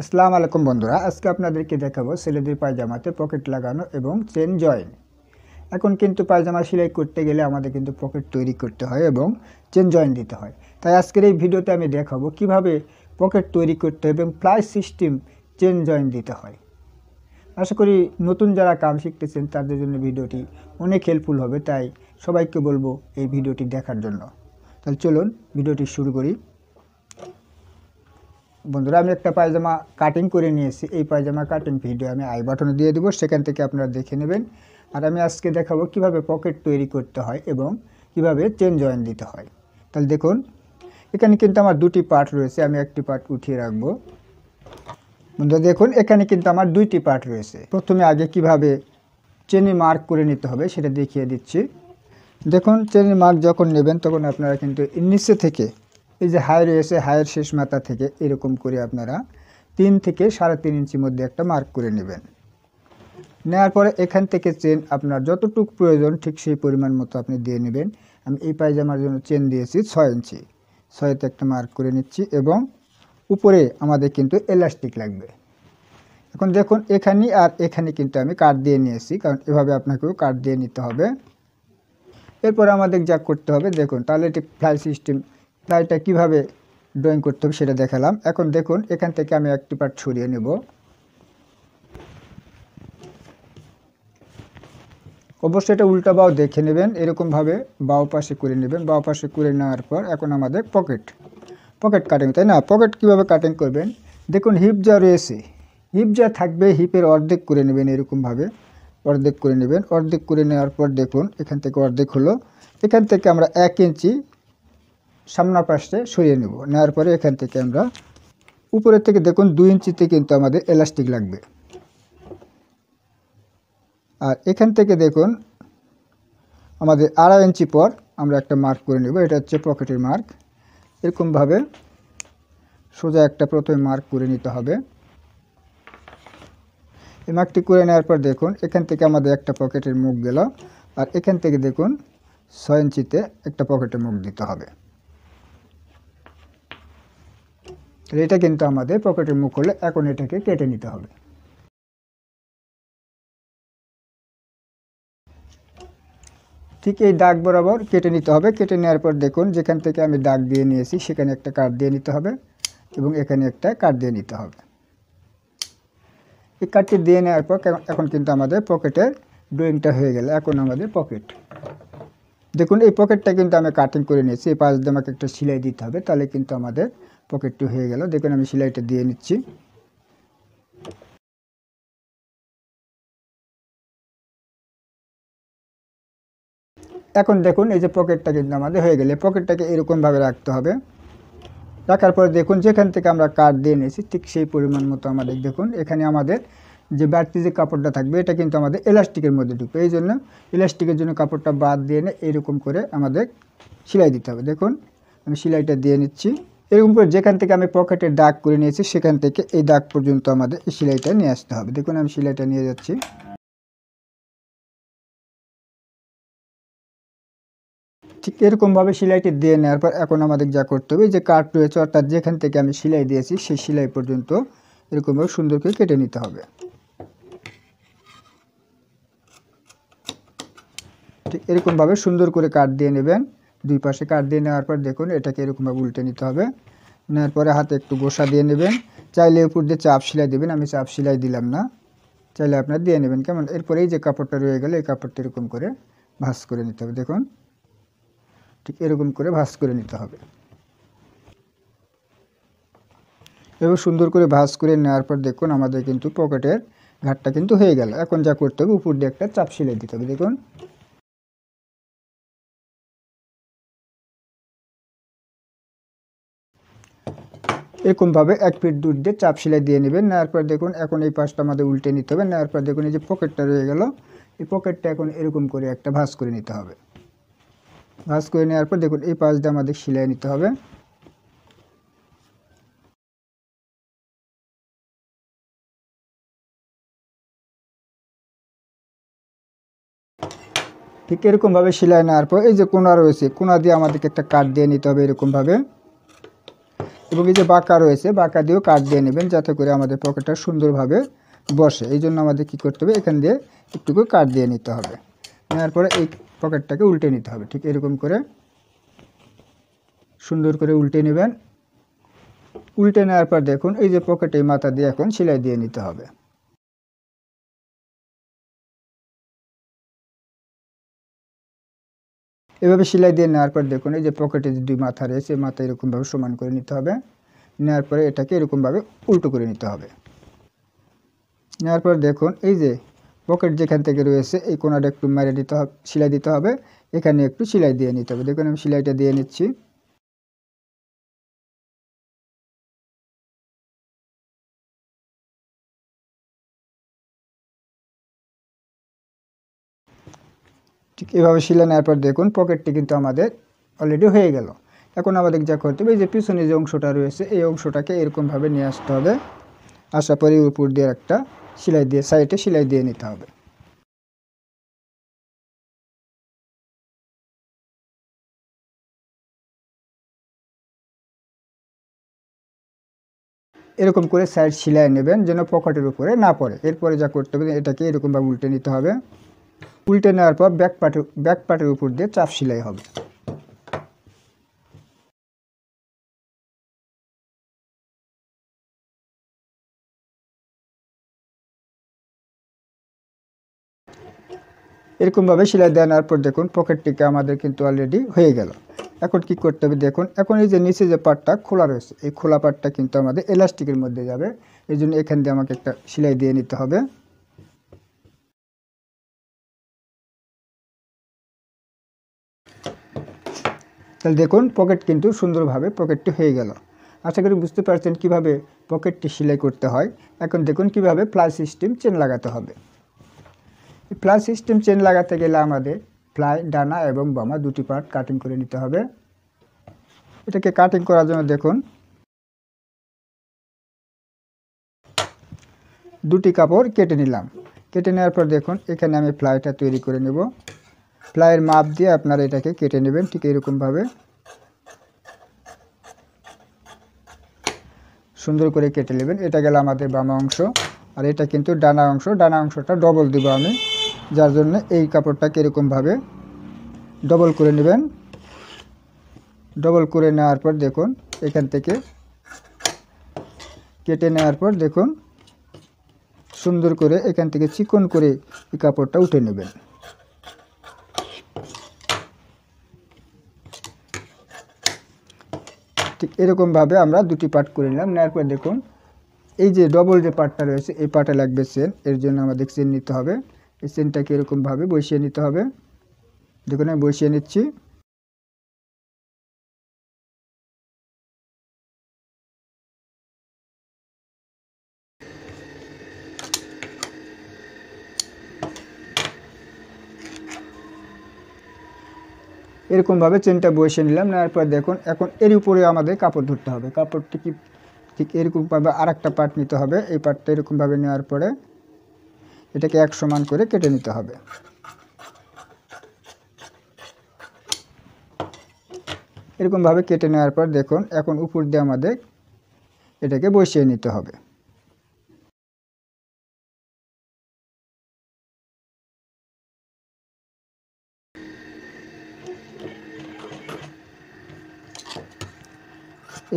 আসসালামু আলাইকুম বন্ধুরা আজকে আপনাদেরকে দেখাবো ছেলেদের পায়জামাতে পকেট লাগানো এবং চেন জয়েন এখন কিন্তু পায়জামা সেলাই করতে গেলে আমাদের কিন্তু পকেট তৈরি করতে হয় এবং চেন জয়েন দিতে হয় তাই আজকের এই ভিডিওতে আমি দেখাবো কিভাবে পকেট তৈরি করতে হয় এবং প্লাই সিস্টেম চেন জয়েন দিতে হয় আশা করি নতুন যারা কাম শিখতেছেন তাদের জন্য ভিডিওটি অনেক হেল্পফুল হবে তাই সবাইকে বলবো এই ভিডিওটি দেখার জন্য তাহলে চলুন ভিডিওটি শুরু করি বন্ধুরা আমি একটা পায়জামা কাটিং করে নিয়েছি এই পায়জামা কাটিং ভিডিও আমি আই বাটনে দিয়ে দেবো সেখান থেকে আপনারা দেখে নেবেন আর আমি আজকে দেখাবো কিভাবে পকেট তৈরি করতে হয় এবং কিভাবে চেন জয়েন দিতে হয় তাহলে দেখুন এখানে কিন্তু আমার দুটি পার্ট রয়েছে আমি একটি পার্ট উঠিয়ে রাখবো বন্ধুরা দেখুন এখানে কিন্তু আমার দুইটি পার্ট রয়েছে প্রথমে আগে কিভাবে চেনে মার্ক করে নিতে হবে সেটা দেখিয়ে দিচ্ছি দেখুন চেনে মার্ক যখন নেবেন তখন আপনারা কিন্তু নিচে থেকে এই যে হায়ের এসে হায়ের শেষ মাথা থেকে এরকম করে আপনারা তিন থেকে সাড়ে তিন ইঞ্চি মধ্যে একটা মার্ক করে নেবেন নেওয়ার পরে এখান থেকে চেন আপনার যতটুকু প্রয়োজন ঠিক সেই পরিমাণ মতো আপনি দিয়ে নেবেন আমি এই পায়জামার জন্য চেন দিয়েছি ছয় ইঞ্চি ছয়তে একটা মার্ক করে নিচ্ছি এবং উপরে আমাদের কিন্তু এলাস্টিক লাগবে এখন দেখুন এখানে আর এখানে কিন্তু আমি কাট দিয়ে নিয়েছি কারণ এভাবে আপনাকেও কাট দিয়ে নিতে হবে এরপর আমাদের যা করতে হবে দেখুন তাহলে এটি ফ্লাই সিস্টেম তা এটা কীভাবে ড্রয়িং করতে হবে সেটা দেখালাম এখন দেখুন এখান থেকে আমি একটি পার্ট ছড়িয়ে নেব অবশ্যই এটা উল্টা বাও দেখে নেবেন এরকমভাবে বাও পাশে করে নেবেন বাও পাশে করে নেওয়ার পর এখন আমাদের পকেট পকেট কাটিং তাই না পকেট কিভাবে কাটিং করবেন দেখুন হিপ যা রয়েছে হিপ যা থাকবে হিপের অর্ধেক করে নেবেন এরকমভাবে অর্ধেক করে নেবেন অর্ধেক করে নেওয়ার পর দেখুন এখান থেকে অর্ধেক হলো এখান থেকে আমরা এক ইঞ্চি সামনা পাশে সরিয়ে নেব নেওয়ার পরে এখান থেকে আমরা উপরের থেকে দেখুন দুই ইঞ্চিতে কিন্তু আমাদের এলাস্টিক লাগবে আর এখান থেকে দেখুন আমাদের আড়াই ইঞ্চি পর আমরা একটা মার্ক করে নেব এটা হচ্ছে পকেটের মার্ক এরকমভাবে সোজা একটা প্রথমে মার্ক করে নিতে হবে এই মার্কটি করে নেওয়ার পর দেখুন এখান থেকে আমাদের একটা পকেটের মুখ গেল আর এখান থেকে দেখুন ছয় ইঞ্চিতে একটা পকেটে মুখ দিতে হবে তাহলে এটা কিন্তু আমাদের পকেটের মুখ করলে এখন এটাকে কেটে নিতে হবে ঠিক এই দাগ বরাবর কেটে নিতে হবে কেটে নেওয়ার পর দেখুন যেখান থেকে আমি দাগ দিয়ে নিয়েছি সেখানে একটা কাঠ দিয়ে নিতে হবে এবং এখানে একটা কাঠ দিয়ে নিতে হবে এই কাঠটি দিয়ে নেওয়ার পর এখন কিন্তু আমাদের পকেটের ড্রয়িংটা হয়ে গেল এখন আমাদের পকেট দেখুন এই পকেটটা কিন্তু আমি কাটিং করে নিয়েছি এই পাশ দিয়ে আমাকে একটা সেলাই দিতে হবে তাহলে কিন্তু আমাদের পকেটটি হয়ে গেল দেখুন আমি সেলাইটা দিয়ে নিচ্ছি এখন দেখুন এই যে পকেটটা কিন্তু আমাদের হয়ে গেলে পকেটটাকে এরকমভাবে রাখতে হবে রাখার পরে দেখুন যেখান থেকে আমরা কাট দিয়ে নিয়েছি ঠিক সেই পরিমাণ মতো আমাদের দেখুন এখানে আমাদের যে বাড়তি যে কাপড়টা থাকবে এটা কিন্তু আমাদের এলাস্টিকের মধ্যে ঢুকবে এই জন্য এলাস্টিকের জন্য কাপড়টা বাদ দিয়ে এনে এরকম করে আমাদের সেলাই দিতে হবে দেখুন আমি সেলাইটা দিয়ে নিচ্ছি এরকম করে যেখান থেকে আমি পকেটে দাগ করে নিয়েছি সেখান থেকে এই দাগ পর্যন্ত আমাদের এই সেলাইটা নিয়ে আসতে হবে দেখুন আমি সেলাইটা নিয়ে যাচ্ছি ঠিক এরকমভাবে সেলাইটি দিয়ে নেওয়ার পর এখন আমাদের যা করতে হবে যে কাট রয়েছে অর্থাৎ যেখান থেকে আমি সেলাই দিয়েছি সেই সেলাই পর্যন্ত এরকমভাবে সুন্দর করে কেটে নিতে হবে ঠিক এরকমভাবে সুন্দর করে কাট দিয়ে নেবেন দুই পাশে কাট দিয়ে নেওয়ার পর দেখুন এটাকে এরকমভাবে উল্টে নিতে হবে নেওয়ার পরে হাতে একটু গোসা দিয়ে নেবেন চাইলে উপর দিয়ে চাপ সেলাই দেবেন আমি চাপ সেলাই দিলাম না চাইলে আপনার দিয়ে নেবেন কেমন এরপরেই যে কাপড়টা রয়ে গেলে এই কাপড়টা এরকম করে ভাস করে নিতে হবে দেখুন ঠিক এরকম করে ভাস করে নিতে হবে এবং সুন্দর করে ভাস করে নেওয়ার পর দেখুন আমাদের কিন্তু পকেটের ঘাটটা কিন্তু হয়ে গেল এখন যা করতে হবে উপর দিয়ে একটা চাপ সেলাই দিতে হবে দেখুন এরকমভাবে এক ফিট দূর দিয়ে চাপ সেলাই দিয়ে নেবেন নেওয়ার পর দেখুন এখন এই পাশটা আমাদের উল্টে নিতে হবে নেওয়ার পর দেখুন এই যে পকেটটা রয়ে গেল এই পকেটটা এখন এরকম করে একটা ভাঁজ করে নিতে হবে ভাঁজ করে নেওয়ার পর দেখুন এই পাশ দিয়ে আমাদের সেলাই নিতে হবে ঠিক এরকমভাবে সেলাই নেওয়ার পর এই যে কোনা রয়েছে কোনা দিয়ে আমাদেরকে একটা কাট দিয়ে নিতে হবে এরকমভাবে এবং এই যে বাঁকা রয়েছে বাঁকা দিয়েও কাট দিয়ে নেবেন যাতে করে আমাদের পকেটটা সুন্দরভাবে বসে এই জন্য আমাদের কী করতে হবে এখান দিয়ে একটুকু কাট দিয়ে নিতে হবে নেওয়ার পরে এই পকেটটাকে উল্টে নিতে হবে ঠিক এরকম করে সুন্দর করে উল্টে নেবেন উল্টে নেওয়ার পর দেখুন এই যে পকেটে মাথা দিয়ে এখন সেলাই দিয়ে নিতে হবে এভাবে সেলাই দিয়ে নেওয়ার পর দেখুন এই যে পকেটে যে দুই মাথা রয়েছে মাথা এরকমভাবে সমান করে নিতে হবে নেওয়ার পরে এটাকে এরকমভাবে উল্টো করে নিতে হবে নেওয়ার পর দেখুন এই যে পকেট যেখান থেকে রয়েছে এই কোনাটা একটু মেরে দিতে হবে সেলাই দিতে হবে এখানে একটু সেলাই দিয়ে নিতে হবে দেখুন আমি সেলাইটা দিয়ে নিচ্ছি ঠিক এভাবে নেওয়ার পর দেখুন পকেটটি কিন্তু আমাদের অলরেডি হয়ে গেল এখন আমাদের যা করতে হবে এই যে পিছনে যে অংশটা রয়েছে এই অংশটাকে এরকমভাবে নিয়ে আসতে হবে আশা করি উপর দিয়ে একটা সেলাই দিয়ে সাইডে সেলাই দিয়ে নিতে হবে এরকম করে সাইড সেলাই নেবেন যেন পকেটের উপরে না পড়ে এরপরে যা করতে হবে এটাকে এরকমভাবে উল্টে নিতে হবে উল্টে নেওয়ার পর ব্যাক পার্টের ব্যাক পার্টের উপর দিয়ে চাপ সেলাই হবে এরকমভাবে সেলাই দেওয়া নেওয়ার পর দেখুন পকেটটিকে আমাদের কিন্তু অলরেডি হয়ে গেল এখন কি করতে হবে দেখুন এখন এই যে নিচে যে পাটটা খোলা রয়েছে এই খোলা পাটটা কিন্তু আমাদের এলাস্টিকের মধ্যে যাবে এই জন্য এখান দিয়ে আমাকে একটা সেলাই দিয়ে নিতে হবে তাহলে দেখুন পকেট কিন্তু সুন্দরভাবে পকেটটি হয়ে গেল আশা করি বুঝতে পারছেন কিভাবে পকেটটি সেলাই করতে হয় এখন দেখুন কিভাবে ফ্লাই সিস্টেম চেন লাগাতে হবে ফ্লাই সিস্টেম চেন লাগাতে গেলে আমাদের ফ্লাই ডানা এবং বামা দুটি পার্ট কাটিং করে নিতে হবে এটাকে কাটিং করার জন্য দেখুন দুটি কাপড় কেটে নিলাম কেটে নেওয়ার পর দেখুন এখানে আমি ফ্লাইটা তৈরি করে নেব ফ্লাইয়ের মাপ দিয়ে আপনারা এটাকে কেটে নেবেন ঠিক এরকমভাবে সুন্দর করে কেটে নেবেন এটা গেল আমাদের বামা অংশ আর এটা কিন্তু ডানা অংশ ডানা অংশটা ডবল দেবো আমি যার জন্য এই কাপড়টাকে এরকমভাবে ডবল করে নেবেন ডবল করে নেওয়ার পর দেখুন এখান থেকে কেটে নেওয়ার পর দেখুন সুন্দর করে এখান থেকে চিকন করে এই কাপড়টা উঠে নেবেন ঠিক এরকমভাবে আমরা দুটি পার্ট করে নিলাম নেওয়ার পর দেখুন এই যে ডবল যে পার্টটা রয়েছে এই পার্টে লাগবে সেন এর জন্য আমাদের সেন নিতে হবে এই সেনটাকে এরকমভাবে বসিয়ে নিতে হবে দেখুন আমি বসিয়ে নিচ্ছি এরকমভাবে চেনটা বসিয়ে নিলাম নেওয়ার পর দেখুন এখন এর উপরে আমাদের কাপড় ধরতে হবে কাপড়টি কি ঠিক এরকমভাবে আর একটা পার্ট নিতে হবে এই পার্টটা এরকমভাবে নেওয়ার পরে এটাকে এক সমান করে কেটে নিতে হবে এরকমভাবে কেটে নেওয়ার পর দেখুন এখন উপর দিয়ে আমাদের এটাকে বসিয়ে নিতে হবে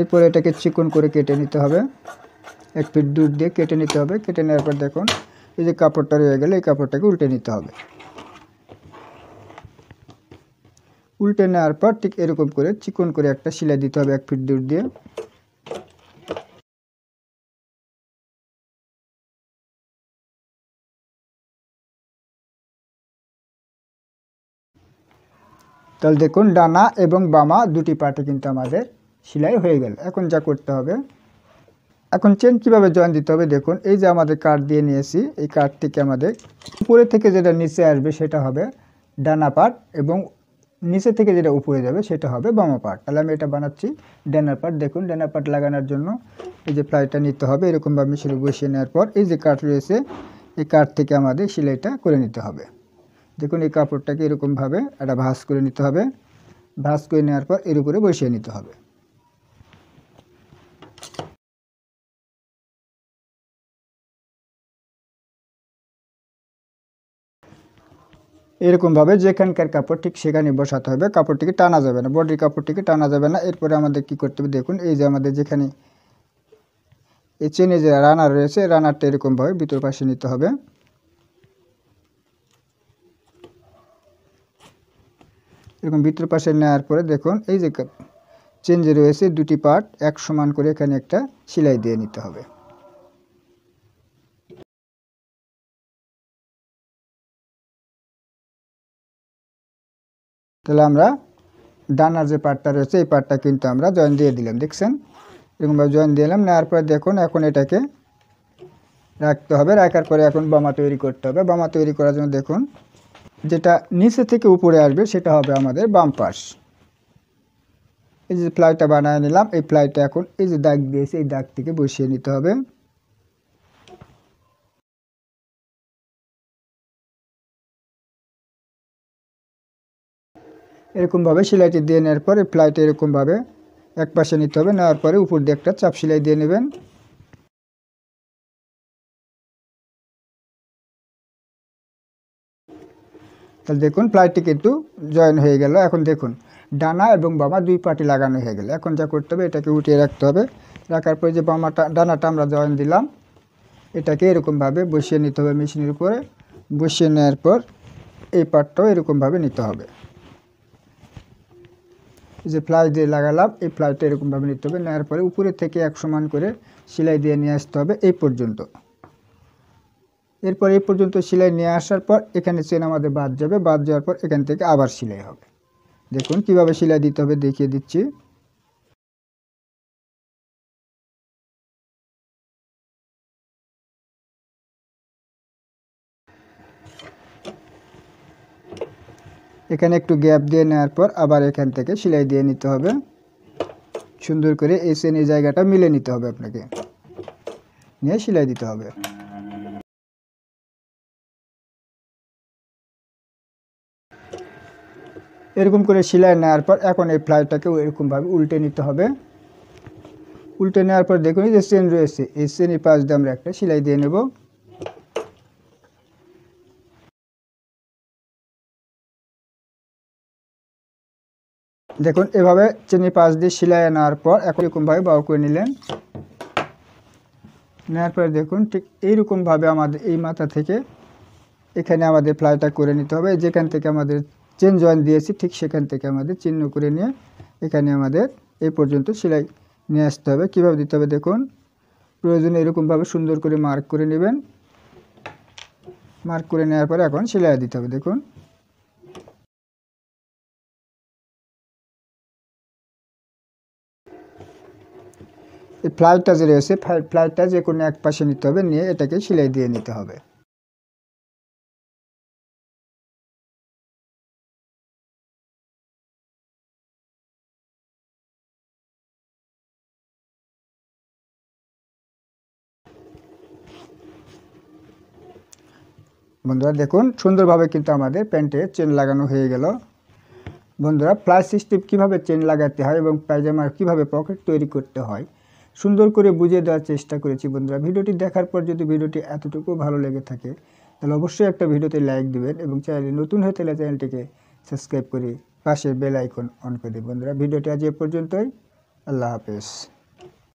এরপরে এটাকে চিকন করে কেটে নিতে হবে এক ফিট দুধ দিয়ে কেটে নিতে হবে কেটে নেওয়ার পর দেখুন এই যে কাপড়টা রয়ে গেলে এই কাপড়টাকে উল্টে নিতে হবে উল্টে নেওয়ার পর ঠিক এরকম করে চিকন করে একটা সেলাই দিতে হবে এক ফিট দুধ দিয়ে তাহলে দেখুন ডানা এবং বামা দুটি পার্টে কিন্তু আমাদের সেলাই হয়ে গেল এখন যা করতে হবে এখন চেন কিভাবে জয়েন দিতে হবে দেখুন এই যে আমাদের কাঠ দিয়ে নিয়েছি এই কাঠ থেকে আমাদের উপরে থেকে যেটা নিচে আসবে সেটা হবে ডানা পাট এবং নিচে থেকে যেটা উপরে যাবে সেটা হবে বামা পাট তাহলে আমি এটা বানাচ্ছি ডানার পাট দেখুন ডানার পাট লাগানোর জন্য এই যে প্লাইটা নিতে হবে এরকমভাবে মিশিয়ে বসিয়ে নেওয়ার পর এই যে কাঠ রয়েছে এই কাঠ থেকে আমাদের সেলাইটা করে নিতে হবে দেখুন এই কাপড়টাকে এরকমভাবে একটা ভাঁজ করে নিতে হবে ভাঁজ করে নেওয়ার পর এর উপরে বসিয়ে নিতে হবে এরকমভাবে যেখানকার কাপড় ঠিক সেখানে বসাতে হবে কাপড়টিকে টানা যাবে না বডির কাপড়টিকে টানা যাবে না এরপরে আমাদের কি করতে হবে দেখুন এই যে আমাদের যেখানে এই চেনে যে রানার রয়েছে রানারটা এরকমভাবে ভিতর পাশে নিতে হবে এরকম ভিতর পাশে নেওয়ার পরে দেখুন এই যে চেন যে রয়েছে দুটি পার্ট এক সমান করে এখানে একটা সেলাই দিয়ে নিতে হবে তাহলে আমরা ডানার যে পার্টটা রয়েছে এই পার্টটা কিন্তু আমরা জয়েন দিয়ে দিলাম দেখছেন এরকমভাবে জয়েন দিলাম নেওয়ার পর দেখুন এখন এটাকে রাখতে হবে রাখার পরে এখন বামা তৈরি করতে হবে বামা তৈরি করার জন্য দেখুন যেটা নিচে থেকে উপরে আসবে সেটা হবে আমাদের বাম পাশ এই যে ফ্লাইটটা বানিয়ে নিলাম এই ফ্লাইটটা এখন এই যে দাগ দিয়েছে এই দাগ থেকে বসিয়ে নিতে হবে এরকমভাবে সেলাইটি দিয়ে নেওয়ার পরে প্লাইটে এরকমভাবে এক পাশে নিতে হবে নেওয়ার পরে উপর দিয়ে একটা চাপ সেলাই দিয়ে নেবেন তাহলে দেখুন প্লাইটটি কিন্তু জয়েন হয়ে গেল এখন দেখুন ডানা এবং বামা দুই পাটি লাগানো হয়ে গেল এখন যা করতে হবে এটাকে উঠিয়ে রাখতে হবে রাখার পরে যে বামাটা ডানাটা আমরা জয়েন দিলাম এটাকে এরকমভাবে বসিয়ে নিতে হবে মেশিনের উপরে বসিয়ে নেওয়ার পর এই পাটটাও এরকমভাবে নিতে হবে যে প্লাই দিয়ে লাগালাম এই প্লাইটা এরকমভাবে নিতে হবে নেওয়ার পরে উপরে থেকে এক সমান করে সেলাই দিয়ে নিয়ে আসতে হবে এই পর্যন্ত এরপর এই পর্যন্ত সেলাই নিয়ে আসার পর এখানে চেন আমাদের বাদ যাবে বাদ যাওয়ার পর এখান থেকে আবার সেলাই হবে দেখুন কিভাবে সেলাই দিতে হবে দেখিয়ে দিচ্ছি এখানে একটু গ্যাপ দিয়ে নেওয়ার পর আবার এখান থেকে সেলাই দিয়ে নিতে হবে সুন্দর করে এই শ্রেণীর জায়গাটা মিলে নিতে হবে আপনাকে নিয়ে সেলাই দিতে হবে এরকম করে সেলাই নেওয়ার পর এখন এই ফ্লাইটাকে এরকমভাবে উল্টে নিতে হবে উল্টে নেওয়ার পর দেখুন যে চেন রয়েছে এই চেনের পাশ দিয়ে আমরা একটা সেলাই দিয়ে নেবো দেখুন এভাবে চিনি পাশ দিয়ে সেলাই নেওয়ার পর এরকমভাবে বাউ করে নিলেন নেওয়ার পরে দেখুন ঠিক এইরকমভাবে আমাদের এই মাথা থেকে এখানে আমাদের ফ্লাইটা করে নিতে হবে যেখান থেকে আমাদের চেন জয়েন দিয়েছি ঠিক সেখান থেকে আমাদের চিহ্ন করে নিয়ে এখানে আমাদের এই পর্যন্ত সেলাই নিয়ে আসতে হবে কীভাবে দিতে হবে দেখুন প্রয়োজনে এরকমভাবে সুন্দর করে মার্ক করে নেবেন মার্ক করে নেওয়ার পরে এখন সেলাই দিতে হবে দেখুন এই যে রয়েছে ফ্লাইটটা যে কোনো এক পাশে নিতে হবে নিয়ে এটাকে সেলাই দিয়ে নিতে হবে বন্ধুরা দেখুন সুন্দরভাবে কিন্তু আমাদের প্যান্টে চেন লাগানো হয়ে গেল বন্ধুরা প্লাস স্টিপ কীভাবে চেন লাগাতে হয় এবং পায়জামার কীভাবে পকেট তৈরি করতে হয় সুন্দর করে বুঝিয়ে দেওয়ার চেষ্টা করেছি বন্ধুরা ভিডিওটি দেখার পর যদি ভিডিওটি এতটুকু ভালো লেগে থাকে তাহলে অবশ্যই একটা ভিডিওতে লাইক দেবেন এবং চ্যানেলে নতুন হয়ে তাহলে চ্যানেলটিকে সাবস্ক্রাইব করে পাশের বেল আইকন অন করে দেবেন বন্ধুরা ভিডিওটি আজ এ পর্যন্তই আল্লাহ হাফেজ